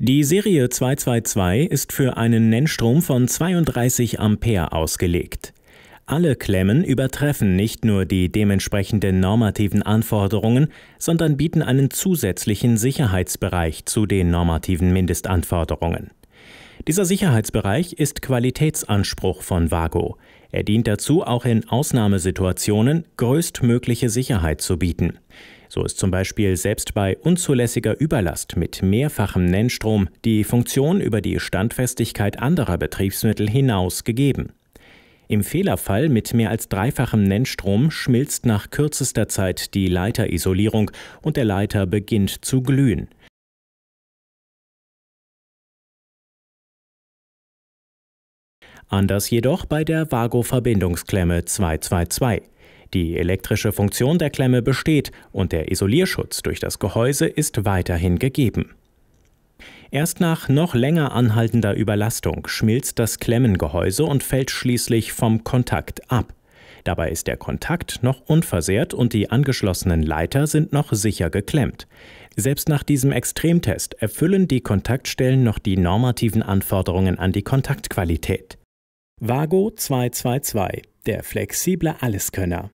Die Serie 222 ist für einen Nennstrom von 32 Ampere ausgelegt. Alle Klemmen übertreffen nicht nur die dementsprechenden normativen Anforderungen, sondern bieten einen zusätzlichen Sicherheitsbereich zu den normativen Mindestanforderungen. Dieser Sicherheitsbereich ist Qualitätsanspruch von Vago. Er dient dazu, auch in Ausnahmesituationen größtmögliche Sicherheit zu bieten. So ist zum Beispiel selbst bei unzulässiger Überlast mit mehrfachem Nennstrom die Funktion über die Standfestigkeit anderer Betriebsmittel hinaus gegeben. Im Fehlerfall mit mehr als dreifachem Nennstrom schmilzt nach kürzester Zeit die Leiterisolierung und der Leiter beginnt zu glühen. Anders jedoch bei der Vago-Verbindungsklemme 222. Die elektrische Funktion der Klemme besteht und der Isolierschutz durch das Gehäuse ist weiterhin gegeben. Erst nach noch länger anhaltender Überlastung schmilzt das Klemmengehäuse und fällt schließlich vom Kontakt ab. Dabei ist der Kontakt noch unversehrt und die angeschlossenen Leiter sind noch sicher geklemmt. Selbst nach diesem Extremtest erfüllen die Kontaktstellen noch die normativen Anforderungen an die Kontaktqualität. Vago 222, der flexible Alleskönner.